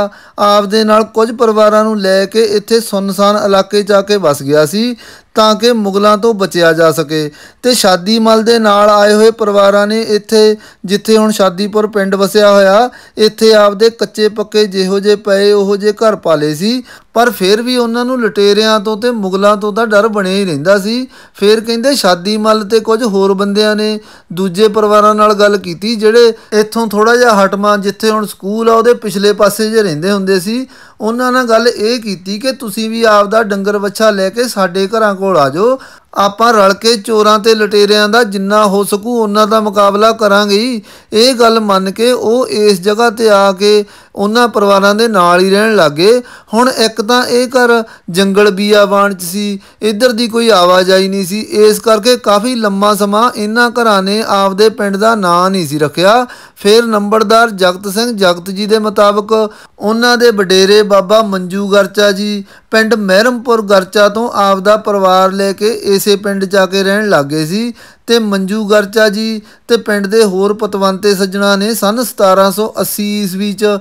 Speaker 1: ਆਪਦੇ ਨਾਲ ਕੁਝ ਪਰਿਵਾਰਾਂ ਨੂੰ ਲੈ ਕੇ ਇੱਥੇ ਸੁਨਸਾਨ ਇਲਾਕੇ 'ਚ ਆ ਕੇ ਵਸ ਗਿਆ ਸੀ ਤਾਂ ਕਿ ਮੁਗਲਾਂ ਤੋਂ ਬਚਿਆ ਜਾ ਸਕੇ ਤੇ ਸ਼ਾਦੀਮਲ ਦੇ ਨਾਲ ਆਏ ਹੋਏ ਪਰਿਵਾਰਾਂ ਨੇ ਇੱਥੇ ਜਿੱਥੇ ਹੁਣ ਸ਼ਾਦੀਪੁਰ ਪਿੰਡ ਵਸਿਆ ਹੋਇਆ ਇੱਥੇ ਆਪਦੇ ਕੱਚੇ ਪੱਕੇ ਜਿਹੋ ਜੇ ਪਏ ਉਹੋ ਜੇ ਘਰ ਪਾਲੇ ਸੀ ਪਰ ਫਿਰ ਵੀ ਉਹਨਾਂ ਨੂੰ ਲਟੇਰਿਆਂ ਤੋਂ ਤੇ ਮੁਗਲਾਂ ਤੋਂ ਤਾਂ ਡਰ ਬਣਿਆ ਹੀ ਰਹਿੰਦਾ ਸੀ ਫਿਰ ਕਹਿੰਦੇ ਸ਼ਾਦੀਮਲ ਤੇ ਕੁਝ ਹੋਰ ਬੰਦਿਆਂ ਨੇ ਦੂਜੇ ਪਰਿਵਾਰਾਂ ਨਾਲ ਗੱਲ ਕੀਤੀ ਜਿਹੜੇ ਇੱਥੋਂ ਥੋੜਾ ਜਿਹਾ ਹਟਮਾ ਜਿੱਥੇ ਹੁਣ ਸਕੂਲ ਆ ਉਹਦੇ ਪਿਛਲੇ ਪਾਸੇ ਜੇ ਰਹਿੰਦੇ ਹੁੰਦੇ ਸੀ ਉਹਨਾਂ ਨਾਲ ਗੱਲ ਇਹ ਕੀਤੀ ਕਿ ਤੁਸੀਂ ਵੀ ਆਪ ਦਾ ਡੰਗਰ ਵੱਛਾ ਲੈ ਕੇ ਸਾਡੇ ਘਰਾਂ ਕੋਲ ਆ ਜਾਓ ਆਪਾਂ ਰਲ ਕੇ ਚੋਰਾਂ ਤੇ ਲਟੇਰਿਆਂ ਦਾ ਜਿੰਨਾ ਹੋ ਸਕੂ ਉਹਨਾਂ ਦਾ ਮੁਕਾਬਲਾ ਕਰਾਂਗੇ ਇਹ ਗੱਲ ਮੰਨ ਕੇ ਉਹ ਇਸ ਜਗ੍ਹਾ ਤੇ ਆ ਕੇ ਉਹਨਾਂ ਪਰਿਵਾਰਾਂ ਦੇ ਨਾਲ ਹੀ ਰਹਿਣ ਲੱਗੇ ਹੁਣ ਇੱਕ ਤਾਂ ਇਹ ਘਰ ਜੰਗਲ ਬੀਆਬਾਨ 'ਚ ਸੀ ਇੱਧਰ ਦੀ ਕੋਈ ਆਵਾਜਾਈ ਨਹੀਂ ਸੀ ਇਸ ਕਰਕੇ ਕਾਫੀ ਲੰਮਾ ਸਮਾਂ ਇਹਨਾਂ ਘਰਾਂ ਨੇ ਆਪਦੇ ਪਿੰਡ ਦਾ ਨਾਂ ਨਹੀਂ ਸੀ ਰੱਖਿਆ ਫਿਰ ਨੰਬਰਦਾਰ ਜਗਤ ਸਿੰਘ ਜਗਤ ਜੀ ਦੇ ਮੁਤਾਬਕ ਉਹਨਾਂ ਦੇ ਵਡੇਰੇ ਬਾਬਾ ਮੰਜੂ ਗਰਚਾ ਜੀ ਪਿੰਡ ਮਹਿਰਮਪੁਰ ਗਰਚਾ ਤੋਂ ਆਪਦਾ ਪਰਿਵਾਰ ਲੈ ਕੇ ਇਸੇ ਪਿੰਡ ਜਾ ਕੇ ਰਹਿਣ ਲੱਗੇ ਸੀ ਤੇ ਮੰਜੂ ਗਰਚਾ ਜੀ ਤੇ ਪਿੰਡ ਦੇ ਹੋਰ ਪਤਵੰਤੇ ਸੱਜਣਾ ਨੇ ਸਨ 1780 ਈਸਵੀ ਚ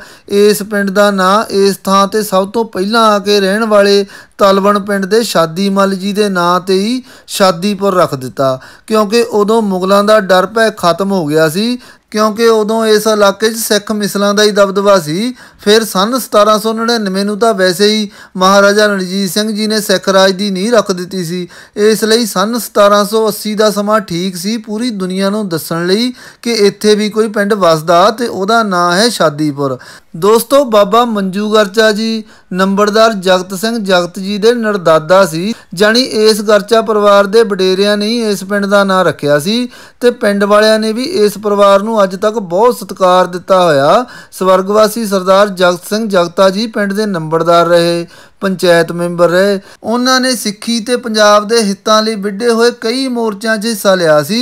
Speaker 1: ਇਸ ਪਿੰਡ ਦਾ ਨਾਂ ਇਸ ਥਾਂ ਤੇ ਸਭ ਤੋਂ ਪਹਿਲਾਂ ਆ ਕੇ ਰਹਿਣ ਵਾਲੇ ਤਲਵਣ ਪਿੰਡ ਦੇ ਸ਼ਾਦੀ ਮੱਲ ਜੀ ਦੇ ਨਾਂ ਤੇ ਹੀ ਸ਼ਾਦੀਪੁਰ ਰੱਖ ਦਿੱਤਾ ਕਿਉਂਕਿ ਉਦੋਂ ਮੁਗਲਾਂ ਦਾ ਡਰ ਭੈ ਖਤਮ ਹੋ ਗਿਆ ਸੀ ਕਿਉਂਕਿ ਉਦੋਂ ਇਸ ਇਲਾਕੇ 'ਚ ਸਿੱਖ ਮਿਸਲਾਂ ਦਾ ਹੀ ਦਬਦਬਾ ਸੀ ਫਿਰ ਸਨ 1799 ਨੂੰ ਤਾਂ ਵੈਸੇ ਹੀ ਮਹਾਰਾਜਾ ਰਣਜੀਤ ਸਿੰਘ ਜੀ ਨੇ ਸਿੱਖ ਰਾਜ ਦੀ ਨੀਂਹ ਰੱਖ ਦਿੱਤੀ ਸੀ ਇਸ ਲਈ ਸਨ 1780 ਦਾ ਸਮਾਂ ਠੀਕ ਸੀ ਪੂਰੀ ਦੁਨੀਆ ਨੂੰ ਦੱਸਣ ਲਈ ਕਿ ਇੱਥੇ ਵੀ ਕੋਈ ਪਿੰਡ ਵਸਦਾ ਤੇ ਉਹਦਾ ਨਾਂ ਹੈ ਸ਼ਾਦੀਪੁਰ ਦੋਸਤੋ ਬਾਬਾ ਮੰਜੂ ਗਰਚਾ ਜੀ ਨੰਬਰਦਾਰ ਜਗਤ ਸਿੰਘ ਜਗਤ ਜੀ ਦੇ ਨਰਦਾਦਾ ਸੀ ਜਾਨੀ ਇਸ ਗਰਚਾ ਪਰਿਵਾਰ ਦੇ ਬਡੇਰਿਆਂ ਨੇ ਇਸ ਪਿੰਡ ਦਾ ਨਾਂ ਰੱਖਿਆ ਸੀ ਤੇ ਪਿੰਡ ਵਾਲਿਆਂ ਨੇ ਵੀ ਇਸ ਪਰਿਵਾਰ ਨੂੰ ਅੱਜ ਤੱਕ ਬਹੁਤ ਸਤਿਕਾਰ ਦਿੱਤਾ ਹੋਇਆ ਸਵਰਗਵਾਸੀ ਸਰਦਾਰ ਜਗਤ ਸਿੰਘ ਜਗਤਾ ਜੀ ਪਿੰਡ ਦੇ ਨੰਬਰਦਾਰ ਰਹੇ ਪੰਚਾਇਤ ਮੈਂਬਰ ਰਹੇ ਉਹਨਾਂ ਨੇ ਸਿੱਖੀ ਤੇ ਪੰਜਾਬ ਦੇ ਹਿੱਤਾਂ ਲਈ ਵਿੱਢੇ ਹੋਏ ਕਈ ਮੋਰਚਿਆਂ 'ਚ ਹਿੱਸਾ ਲਿਆ ਸੀ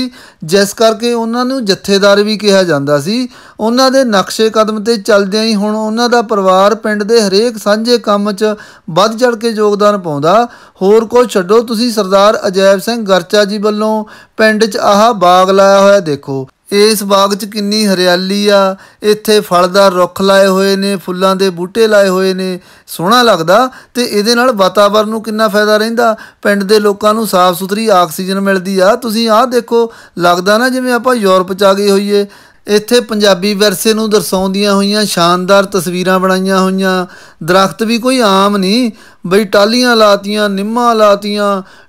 Speaker 1: ਜਿਸ ਕਰਕੇ ਉਹਨਾਂ ਨੂੰ ਜਥੇਦਾਰ ਵੀ ਕਿਹਾ ਜਾਂਦਾ ਸੀ ਉਹਨਾਂ ਦੇ ਨਕਸ਼ੇ ਕਦਮ ਤੇ ਚੱਲਦਿਆਂ ਹੀ ਹੁਣ ਉਹਨਾਂ ਦਾ ਪਰਿਵਾਰ ਪਿੰਡ ਦੇ ਹਰੇਕ ਸਾਂਝੇ ਕੰਮ 'ਚ ਵੱਧ ਚੜ ਕੇ ਯੋਗਦਾਨ ਪਾਉਂਦਾ ਹੋਰ ਕੋ ਛੱਡੋ ਤੁਸੀਂ ਸਰਦਾਰ ਅਜੈਬ ਸਿੰਘ ਗਰਚਾ ਜੀ ਵੱਲੋਂ ਪਿੰਡ 'ਚ ਆਹ ਬਾਗ ਲਾਇਆ ਹੋਇਆ ਦੇਖੋ ਇਸ ਬਾਗ 'ਚ ਕਿੰਨੀ ਹਰਿਆਲੀ ਆ ਇੱਥੇ ਫਲਦਾਰ ਰੁੱਖ ਲਾਏ ਹੋਏ ਨੇ ਫੁੱਲਾਂ ਦੇ ਬੂਟੇ ਲਾਏ ਹੋਏ ਨੇ ਸੋਹਣਾ ਲੱਗਦਾ ਤੇ ਇਹਦੇ ਨਾਲ ਵਾਤਾਵਰਨ ਨੂੰ ਕਿੰਨਾ ਫਾਇਦਾ ਰਹਿੰਦਾ ਪਿੰਡ ਦੇ ਲੋਕਾਂ ਨੂੰ ਸਾਫ਼ ਸੁਥਰੀ ਆਕਸੀਜਨ ਮਿਲਦੀ ਆ ਤੁਸੀਂ ਆਹ ਦੇਖੋ ਲੱਗਦਾ ਨਾ ਜਿਵੇਂ ਆਪਾਂ ਯੂਰਪ 'ਚ ਆ ਗਏ ਹੋਈਏ ਇੱਥੇ ਪੰਜਾਬੀ ਵਿਰਸੇ ਨੂੰ ਦਰਸਾਉਂਦੀਆਂ ਹੋਈਆਂ ਸ਼ਾਨਦਾਰ ਤਸਵੀਰਾਂ ਬਣਾਈਆਂ ਹੋਈਆਂ ਦਰਖਤ ਵੀ ਕੋਈ ਆਮ ਨਹੀਂ ਬਈ ਟਾਲੀਆਂ ਲਾਤੀਆਂ ਨਿੰਮਾਂ ਲਾਤੀਆਂ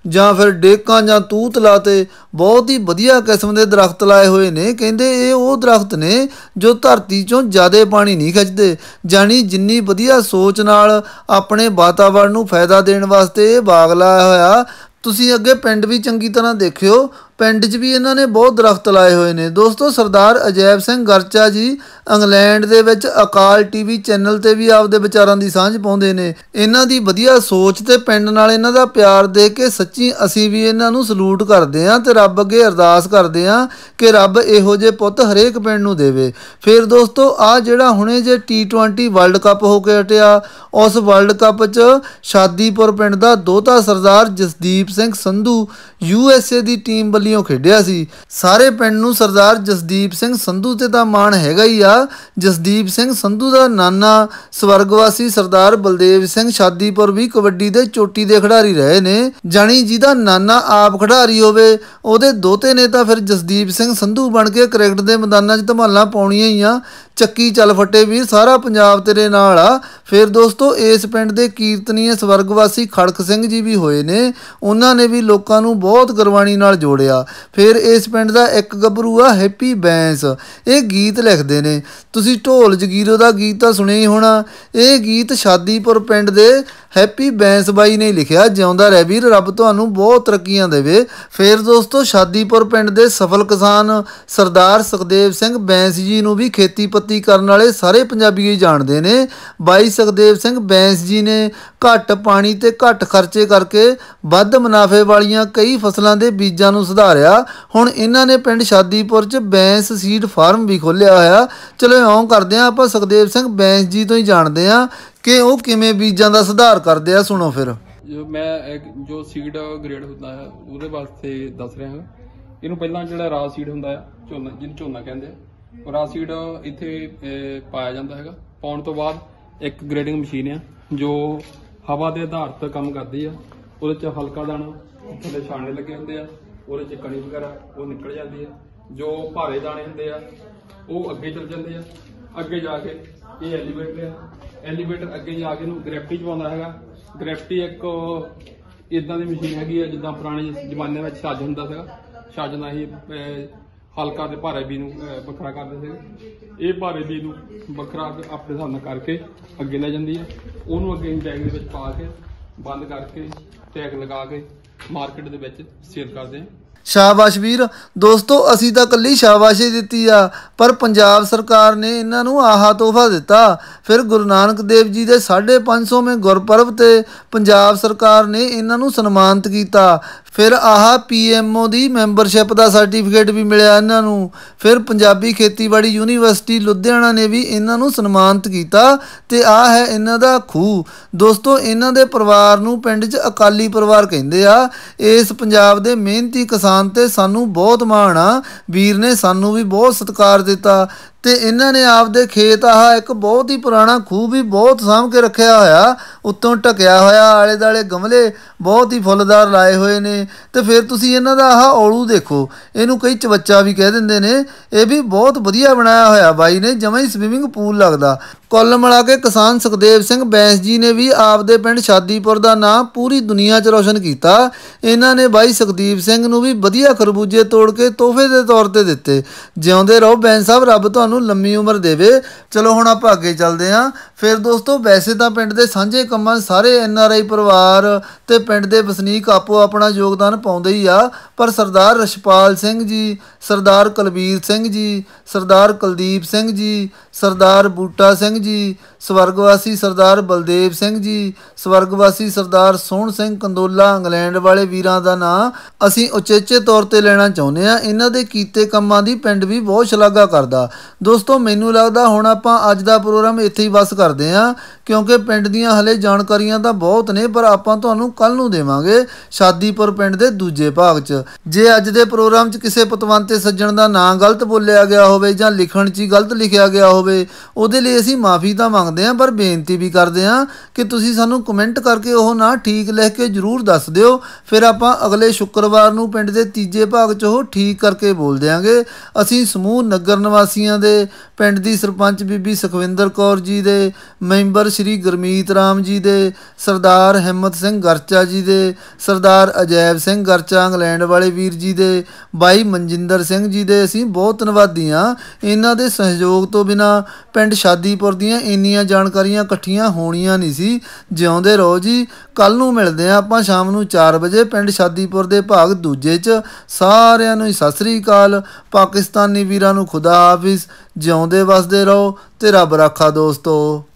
Speaker 1: ਜਾਂ ਫਿਰ ਡੇਕਾਂ ਜਾਂ ਤੂਤ ਲਾਤੇ ਬਹੁਤ ਹੀ ਵਧੀਆ ਕਿਸਮ ਦੇ ਦਰਖਤ ਲਾਏ ਹੋਏ ਨੇ ਕਹਿੰਦੇ ਇਹ ਉਹ ਦਰਖਤ ਨੇ ਜੋ ਧਰਤੀ ਚੋਂ ਜ਼ਿਆਦਾ ਪਾਣੀ ਨਹੀਂ ਖਿੱਚਦੇ ਜਾਨੀ ਜਿੰਨੀ ਵਧੀਆ ਸੋਚ ਨਾਲ ਆਪਣੇ ਵਾਤਾਵਰਣ ਨੂੰ ਫਾਇਦਾ ਦੇਣ ਵਾਸਤੇ ਇਹ ਬਾਗ ਲਾਇਆ ਹੋਇਆ ਤੁਸੀਂ ਅੱਗੇ ਪਿੰਡ ਵੀ ਚੰਗੀ ਤਰ੍ਹਾਂ ਦੇਖਿਓ ਪਿੰਡ 'ਚ ਵੀ ਇਹਨਾਂ ਨੇ ਬਹੁਤ ਦਰਖਤ ਲਾਏ ਹੋਏ ਨੇ ਦੋਸਤੋ ਸਰਦਾਰ ਅਜੈਬ ਸਿੰਘ ਗਰਚਾ ਜੀ ਇੰਗਲੈਂਡ ਦੇ ਵਿੱਚ ਅਕਾਲ ਟੀਵੀ ਚੈਨਲ ਤੇ ਵੀ ਆਪਦੇ ਵਿਚਾਰਾਂ ਦੀ ਸਾਂਝ ਪਾਉਂਦੇ ਨੇ ਇਹਨਾਂ ਦੀ ਵਧੀਆ ਸੋਚ ਤੇ ਪਿੰਡ ਨਾਲ ਇਹਨਾਂ ਦਾ ਪਿਆਰ ਦੇ ਕੇ ਸੱਚੀ ਅਸੀਂ ਵੀ ਇਹਨਾਂ ਨੂੰ ਸਲੂਟ ਕਰਦੇ ਆਂ ਤੇ ਰੱਬ ਅੱਗੇ ਅਰਦਾਸ ਕਰਦੇ ਆਂ ਕਿ ਰੱਬ ਇਹੋ ਜਿਹੇ ਪੁੱਤ ਹਰੇਕ ਪਿੰਡ ਨੂੰ ਦੇਵੇ ਫਿਰ ਦੋਸਤੋ ਆ ਜਿਹੜਾ ਹੁਣੇ ਜੇ T20 ਵਰਲਡ ਕੱਪ ਹੋ ਕੇ ਹਟਿਆ ਉਸ ਵਰਲਡ ਕੱਪ 'ਚ ਸ਼ਾਦੀਪੁਰ ਪਿੰਡ ਦਾ ਦੋਤਾ ਸਰਦਾਰ ਜਸਦੀਪ ਸਿੰਘ ਸੰਧੂ ਯੂਐਸਏ ਦੀ ਟੀਮ ਬਲੀ ਦਿੱਲੀੋਂ ਖੇਡਿਆ ਸੀ ਸਾਰੇ ਪਿੰਡ ਨੂੰ ਸਰਦਾਰ ਜਸਦੀਪ ਸਿੰਘ ਸੰਧੂ ਤੇ ਦਾ ਮਾਣ ਹੈਗਾ ਹੀ ਆ ਜਸਦੀਪ ਸਿੰਘ ਸੰਧੂ ਦਾ ਨਾਨਾ ਸਵਰਗਵਾਸੀ ਸਰਦਾਰ ਬਲਦੇਵ ਸਿੰਘ ਸ਼ਾਦੀਪੁਰ ਵੀ ਕਬੱਡੀ ਦੇ ਚੋਟੀ ਦੇ ਖਿਡਾਰੀ ਰਹੇ ਨੇ ਜਾਨੀ ਜਿਹਦਾ ਨਾਨਾ ਆਪ ਖਿਡਾਰੀ ਹੋਵੇ ਉਹਦੇ ਦੋਤੇ ਨੇ ਤਾਂ ਫਿਰ ਜਸਦੀਪ ਸਿੰਘ ਸੰਧੂ ਬਣ ਕੇ ਕ੍ਰਿਕਟ ਦੇ ਮੈਦਾਨਾਂ 'ਚ ਧਮਾਲਾਂ ਪਾਉਣੀਆਂ ਹੀ ਆ ਚੱਕੀ ਚੱਲ ਫੱਟੇ ਵੀ ਸਾਰਾ ਪੰਜਾਬ ਤੇਰੇ ਨਾਲ ਆ ਫਿਰ ਦੋਸਤੋ ਇਸ ਪਿੰਡ ਦੇ ਕੀਰਤਨੀਏ ਸਵਰਗਵਾਸੀ ਖੜਕ ਸਿੰਘ ਜੀ ਵੀ ਹੋਏ ਨੇ ਉਹਨਾਂ ਨੇ ਵੀ ਲੋਕਾਂ ਨੂੰ ਬਹੁਤ ਗੁਰਬਾਣੀ ਨਾਲ ਜੋੜਿਆ ਫਿਰ ਇਸ ਪਿੰਡ ਦਾ ਇੱਕ ਗੱਭਰੂ ਆ ਹੈਪੀ ਬੈਂਸ ਇਹ ਗੀਤ ਲਿਖਦੇ ਨੇ ਤੁਸੀਂ ਢੋਲ ਜਗੀਰੋ ਦਾ ਗੀਤ ਤਾਂ ਸੁਣਿਆ ਹੀ ਹੋਣਾ ਇਹ ਗੀਤ ਸ਼ਾਦੀਪੁਰ ਪਿੰਡ ਦੇ ਹੈਪੀ ਬੈਂਸ ਬਾਈ ਨੇ ਲਿਖਿਆ ਜਿਉਂਦਾ ਰਹਿ ਵੀਰ ਰੱਬ ਤੁਹਾਨੂੰ ਬਹੁਤ ਤਰੱਕੀਆਂ ਦੇਵੇ ਫਿਰ ਦੋਸਤੋ ਸ਼ਾਦੀਪੁਰ ਪਿੰਡ ਦੇ ਸਫਲ ਕਿਸਾਨ ਸਰਦਾਰ ਸੁਖਦੇਵ ਸਿੰਘ ਬੈਂਸ ਜੀ ਨੂੰ ਵੀ ਖੇਤੀਪੱਤੀ ਕਰਨ ਵਾਲੇ ਸਾਰੇ ਪੰਜਾਬੀ ਜਾਣਦੇ ਨੇ 22 ਸੁਖਦੇਵ ਸਿੰਘ ਬੈਂਸ ਜੀ ਨੇ ਘੱਟ ਪਾਣੀ ਤੇ ਘੱਟ ਖਰਚੇ ਕਰਕੇ ਵੱਧ ਮੁਨਾਫੇ ਵਾਲੀਆਂ ਕਈ ਫਸਲਾਂ ਦੇ ਬੀਜਾਂ ਨੂੰ ਸੁਧਾਰਿਆ ਹੁਣ ਇਹਨਾਂ ਨੇ ਪਿੰਡ ਸ਼ਾਦੀਪੁਰ 'ਚ ਬੈਂਸ ਸੀਡ ਫਾਰਮ ਵੀ ਖੋਲ੍ਹਿਆ ਹੋਇਆ ਚਲੋ ਇਉਂ ਕਰਦੇ ਆਂ ਆਪਾਂ ਸੁਖਦੇਵ ਸਿੰਘ ਬੈਂਸ ਜੀ ਤੋਂ ਹੀ ਜਾਣਦੇ ਆਂ ਕਿ ਉਹ ਕਿਵੇਂ ਬੀਜਾਂ ਦਾ ਸੁਧਾਰ ਕਰਦੇ ਆ ਸੁਣੋ ਫਿਰ ਜੋ ਮੈਂ ਜੋ ਸੀਡ ਗ੍ਰੇਡ ਹੁੰਦਾ ਹੈ ਉਹਦੇ ਵਾਸਤੇ ਦੱਸ ਰਿਹਾ ਹਾਂ ਇਹਨੂੰ ਪਹਿਲਾਂ ਜਿਹੜਾ ਰਾ ਸੀਡ ਹੁੰਦਾ ਹੈ ਝੋਨਾ ਜਿਹਨੂੰ ਝੋਨਾ ਕਹਿੰਦੇ ਆ ਰਾ ਸੀਡ ਇੱਥੇ ਪਾਇਆ ਜਾਂਦਾ ਹੈਗਾ ਪਾਉਣ ਤੋਂ ਬਾਅਦ ਇੱਕ ਗ੍ਰੇਡਿੰਗ ਮਸ਼ੀਨ ਆ ਜੋ ਹਵਾ ਦੇ ਆਧਾਰ ਤੇ ਕੰਮ ਕਰਦੀ ਆ ਉਹਦੇ ਚ ਹਲਕਾ ਦਾਣਾ ਥੱਲੇ ਛਾਣੇ ਲੱਗੇ ਹੁੰਦੇ ਆ ਉਹਦੇ ਚ ਕਣੀ ਵਗੈਰਾ ਉਹ ਨਿਕਲ ਜਾਂਦੀ ਆ ਜੋ ਭਾਰੇ ਦਾਣੇ ਹੁੰਦੇ ਆ ਉਹ ਅੱਗੇ ਚਲ ਜਾਂਦੇ ਆ ਅੱਗੇ ਜਾ ਕੇ ਇਹ ਐਲੀਵੇਟਰ ਆ ਐਲੀਵੇਟਰ ਅੱਗੇ ਜਾ ਕੇ ਨੂੰ ਗ੍ਰੈਫਟੀ ਚ ਪਾਉਂਦਾ ਹੈਗਾ ਗ੍ਰੈਫਟੀ ਇੱਕ ਇਦਾਂ ਦੀ ਮਸ਼ੀਨ ਹੈਗੀ ਆ ਜਿੱਦਾਂ ਪੁਰਾਣੇ ਜ਼ਮਾਨੇ ਵਿੱਚ ਛੱਜ ਹੁੰਦਾ ਸੀਗਾ ਛੱਜ ਨਾਲ ਹੀ ਹਲਕਾ ਤੇ ਭਾਰੇ ਵੀ ਨੂੰ ਵੱਖਰਾ ਕਰ ਦਿੰਦੇ ਇਹ ਭਾਰੇ ਵੀ ਨੂੰ ਵੱਖਰਾ ਆਪਣੇ ਹੱਥ ਨਾਲ ਕਰਕੇ ਅੱਗੇ ਲੈ ਜਾਂਦੀ ਹੈ ਉਹਨੂੰ ਅੱਗੇ ਅਸੀਂ ਟੈਗ ਦੇ ਵਿੱਚ ਪਾ ਕੇ ਬੰਦ ਕਰਕੇ ਟੈਗ ਲਗਾ ਕੇ ਮਾਰਕੀਟ ਦੇ ਵਿੱਚ ਸੇਲ ਕਰਦੇ ਹਾਂ ਸ਼ਾਬਾਸ਼ ਵੀਰ ਦੋਸਤੋ ਅਸੀਂ ਤਾਂ ਕੱਲੀ ਹੀ ਦਿੱਤੀ ਆ ਪਰ ਪੰਜਾਬ ਸਰਕਾਰ ਨੇ ਇਹਨਾਂ ਨੂੰ ਆਹਾ ਤੋਹਫਾ ਦਿੱਤਾ ਫਿਰ ਗੁਰੂ ਨਾਨਕ ਦੇਵ ਜੀ ਦੇ 550ਵੇਂ ਗੁਰਪੁਰਬ ਤੇ ਪੰਜਾਬ ਸਰਕਾਰ ਨੇ ਇਹਨਾਂ ਨੂੰ ਸਨਮਾਨਿਤ ਕੀਤਾ ਫਿਰ ਆਹਾ ਪੀਐਮਓ ਦੀ ਮੈਂਬਰਸ਼ਿਪ ਦਾ ਸਰਟੀਫਿਕੇਟ ਵੀ ਮਿਲਿਆ ਇਹਨਾਂ ਨੂੰ ਫਿਰ ਪੰਜਾਬੀ ਖੇਤੀਬਾੜੀ ਯੂਨੀਵਰਸਿਟੀ ਲੁਧਿਆਣਾ ਨੇ ਵੀ ਇਹਨਾਂ ਨੂੰ ਸਨਮਾਨਿਤ ਕੀਤਾ ਤੇ ਆ ਹੈ ਇਹਨਾਂ ਦਾ ਖੂ ਦੋਸਤੋ ਇਹਨਾਂ ਦੇ ਪਰਿਵਾਰ ਨੂੰ ਪਿੰਡ 'ਚ ਅਕਾਲੀ ਪਰਿਵਾਰ ਕਹਿੰਦੇ ਆ ਇਸ ਪੰਜਾਬ ਦੇ ਮਿਹਨਤੀ ਕਿਸਾਨ ਤੇ ਸਾਨੂੰ ਬਹੁਤ ਮਾਣ ਆ ਵੀਰ ਨੇ ਸਾਨੂੰ ਵੀ ਬਹੁਤ ਸਤਿਕਾਰ ਦਿੱਤਾ ਤੇ ਇਹਨਾਂ ਨੇ ਆਪਦੇ ਖੇਤ ਆਹ ਇੱਕ ਬਹੁਤ ਹੀ ਪੁਰਾਣਾ ਖੂਹ ਵੀ ਬਹੁਤ ਸਾਂਭ ਕੇ ਰੱਖਿਆ ਹੋਇਆ ਉੱਤੋਂ ਟਕਿਆ ਹੋਇਆ ਆਲੇ ਦਾਲੇ ਗਮਲੇ ਬਹੁਤ ਹੀ ਫੁੱਲਦਾਰ ਲਾਏ ਹੋਏ ਨੇ ਤੇ ਫਿਰ ਤੁਸੀਂ ਇਹਨਾਂ ਦਾ ਆਹ ਔਲੂ ਦੇਖੋ ਇਹਨੂੰ ਕਈ ਚਵੱਚਾ ਵੀ ਕਹਿ ਦਿੰਦੇ ਨੇ ਇਹ ਵੀ ਬਹੁਤ ਵਧੀਆ ਬਣਾਇਆ ਹੋਇਆ ਬਾਈ ਨੇ ਜਿਵੇਂ ਹੀ ਸਵਿਮਿੰਗ ਪੂਲ ਲੱਗਦਾ ਕੁੱਲ ਮਿਲਾ ਕੇ ਕਿਸਾਨ ਸੁਖਦੇਵ ਸਿੰਘ ਬੈਂਸ ਜੀ ਨੇ ਵੀ ਆਪਦੇ ਪਿੰਡ ਸ਼ਾਦੀਪੁਰ ਦਾ ਨਾਂ ਪੂਰੀ ਦੁਨੀਆ 'ਚ ਰੌਸ਼ਨ ਕੀਤਾ ਇਹਨਾਂ ਨੇ ਬਾਈ ਸੁਖਦੀਪ ਸਿੰਘ ਨੂੰ ਵੀ ਵਧੀਆ ਖਰਬੂਜੇ ਤੋੜ ਕੇ ਤੋਹਫੇ ਦੇ ਤੌਰ ਤੇ ਦਿੱਤੇ ਜਿਉਂਦੇ ਰਹੋ ਬੈਂਸ ਸਾਹਿਬ ਰੱਬ ਤੁਹਾਨੂੰ ਤੁਹਾਨੂੰ ਲੰਮੀ ਉਮਰ ਦੇਵੇ ਚਲੋ ਹੁਣ ਆਪਾਂ ਅੱਗੇ ਚੱਲਦੇ ਆਂ ਫਿਰ ਦੋਸਤੋ ਵੈਸੇ ਤਾਂ ਪਿੰਡ ਦੇ ਸਾਂਝੇ ਕੰਮਾਂ ਸਾਰੇ ਐਨ ਆਰ ਆਈ ਪਰਿਵਾਰ ਤੇ ਪਿੰਡ ਦੇ ਵਸਨੀਕ ਆਪੋ ਆਪਣਾ ਯੋਗਦਾਨ ਪਾਉਂਦੇ ਹੀ ਆ ਪਰ ਸਰਦਾਰ ਰਸ਼ਪਾਲ ਸਿੰਘ ਜੀ ਸਰਦਾਰ ਕੁਲਬੀਰ ਸਿੰਘ ਜੀ ਸਰਦਾਰ ਕੁਲਦੀਪ ਸਿੰਘ ਜੀ ਸਰਦਾਰ ਬੂਟਾ ਸਿੰਘ ਜੀ ਸਵਰਗਵਾਸੀ ਸਰਦਾਰ ਬਲਦੇਵ ਸਿੰਘ ਜੀ ਸਵਰਗਵਾਸੀ ਸਰਦਾਰ ਸੋਹਣ ਸਿੰਘ ਕੰਦੋਲਾ ਇੰਗਲੈਂਡ ਵਾਲੇ ਵੀਰਾਂ ਦਾ ਨਾਂ ਅਸੀਂ ਉਚੇਚੇ ਤੌਰ ਤੇ ਲੈਣਾ ਚਾਹੁੰਦੇ ਆ ਇਹਨਾਂ ਦੇ ਕੀਤੇ ਕੰਮਾਂ ਦੀ ਪਿੰਡ ਵੀ ਬਹੁਤ ਸ਼ਲਾਘਾ ਕਰਦਾ ਦੋਸਤੋ ਮੈਨੂੰ ਲੱਗਦਾ ਹੁਣ ਆਪਾਂ ਅੱਜ ਦਾ ਪ੍ਰੋਗਰਾਮ ਇੱਥੇ ਹੀ ਬਸ ਕਰਦੇ ਆਂ ਕਿਉਂਕਿ ਪਿੰਡ ਦੀਆਂ ਹਲੇ ਜਾਣਕਾਰੀਆਂ ਤਾਂ ਬਹੁਤ ਨੇ ਪਰ ਆਪਾਂ ਤੁਹਾਨੂੰ ਕੱਲ ਨੂੰ ਦੇਵਾਂਗੇ ਸ਼ਾਦੀਪੁਰ ਪਿੰਡ ਦੇ ਦੂਜੇ ਭਾਗ 'ਚ ਜੇ ਅੱਜ ਦੇ ਪ੍ਰੋਗਰਾਮ 'ਚ ਕਿਸੇ ਪਤਵੰਤੇ ਸੱਜਣ ਦਾ ਨਾਂ ਗਲਤ ਬੋਲਿਆ ਗਿਆ ਹੋਵੇ ਜਾਂ ਲਿਖਣ 'ਚ ਹੀ ਗਲਤ ਲਿਖਿਆ ਗਿਆ ਹੋਵੇ ਉਹਦੇ ਲਈ ਅਸੀਂ ਮਾਫੀ ਤਾਂ ਮੰਗਦੇ ਹਾਂ ਪਰ ਬੇਨਤੀ ਵੀ ਕਰਦੇ ਹਾਂ ਕਿ ਤੁਸੀਂ ਸਾਨੂੰ ਕਮੈਂਟ ਕਰਕੇ ਉਹ ਨਾਂ ਠੀਕ ਲਿਖ ਕੇ ਜ਼ਰੂਰ ਦੱਸ ਦਿਓ ਫਿਰ ਆਪਾਂ ਅਗਲੇ ਸ਼ੁੱਕਰਵਾਰ ਨੂੰ ਪਿੰਡ ਦੇ ਤੀਜੇ ਭਾਗ 'ਚ ਉਹ ਠੀਕ ਕਰਕੇ ਬੋਲ ਦੇਵਾਂਗੇ ਅਸੀਂ ਸਮੂਹ ਨਗਰ ਨਿਵਾਸੀਆਂ ਦੇ ਪਿੰਡ ਦੀ ਸਰਪੰਚ ਬੀਬੀ ਸੁਖਵਿੰਦਰ ਕੌਰ ਜੀ ਦੇ ਮੈਂਬਰ ਸ੍ਰੀ ਗਰਮੀਤ ਰਾਮ ਜੀ ਦੇ ਸਰਦਾਰ ਹਿੰਮਤ ਸਿੰਘ ਗਰਚਾ ਜੀ ਦੇ ਸਰਦਾਰ ਅਜੈਬ ਸਿੰਘ ਗਰਚਾ ਇੰਗਲੈਂਡ ਵਾਲੇ ਵੀਰ ਜੀ ਦੇ ਬਾਈ ਮਨਜਿੰਦਰ ਸਿੰਘ ਜੀ ਦੇ ਅਸੀਂ ਬਹੁਤ ਧੰਨਵਾਦੀ ਆ ਇਹਨਾਂ ਦੇ ਸਹਿਯੋਗ ਤੋਂ ਬਿਨਾ ਪਿੰਡ ਸ਼ਾਦੀਪੁਰ ਦੀਆਂ ਇੰਨੀਆਂ ਜਾਣਕਾਰੀਆਂ ਇਕੱਠੀਆਂ ਹੋਣੀਆਂ ਨਹੀਂ ਸੀ ਜਿਉਂਦੇ ਰਹੋ ਜੀ ਕੱਲ ਨੂੰ ਮਿਲਦੇ ਆ ਆਪਾਂ ਸ਼ਾਮ ਨੂੰ 4 ਵਜੇ ਪਿੰਡ ਸ਼ਾਦੀਪੁਰ ਦੇ ਭਾਗ ਦੂਜੇ 'ਚ ਸਾਰਿਆਂ ਨੂੰ ਸਤਿ ਸ੍ਰੀ ਅਕਾਲ ਪਾਕਿਸਤਾਨੀ ਵੀਰਾਂ ਨੂੰ ਖੁਦਾ ਹਾਫਿਜ਼ ਜਿਉਂਦੇ ਵਸਦੇ ਰਹੋ ਤੇ ਰੱਬ ਰਾਖਾ ਦੋਸਤੋ